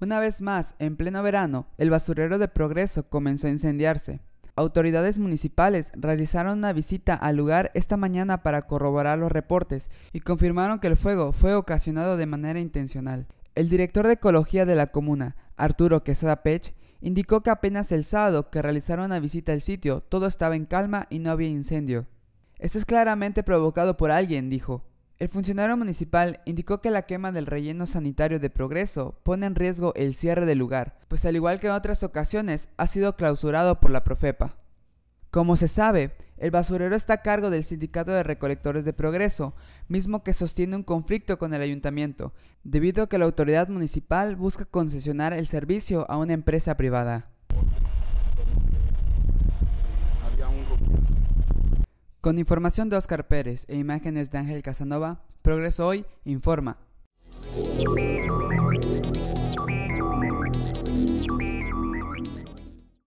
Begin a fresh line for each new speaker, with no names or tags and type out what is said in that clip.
Una vez más, en pleno verano, el basurero de Progreso comenzó a incendiarse. Autoridades municipales realizaron una visita al lugar esta mañana para corroborar los reportes y confirmaron que el fuego fue ocasionado de manera intencional. El director de ecología de la comuna, Arturo Quesada Pech, indicó que apenas el sábado que realizaron una visita al sitio todo estaba en calma y no había incendio. Esto es claramente provocado por alguien, dijo. El funcionario municipal indicó que la quema del relleno sanitario de Progreso pone en riesgo el cierre del lugar, pues al igual que en otras ocasiones ha sido clausurado por la Profepa. Como se sabe, el basurero está a cargo del Sindicato de Recolectores de Progreso, mismo que sostiene un conflicto con el ayuntamiento, debido a que la autoridad municipal busca concesionar el servicio a una empresa privada. Con información de Oscar Pérez e imágenes de Ángel Casanova, Progreso Hoy informa.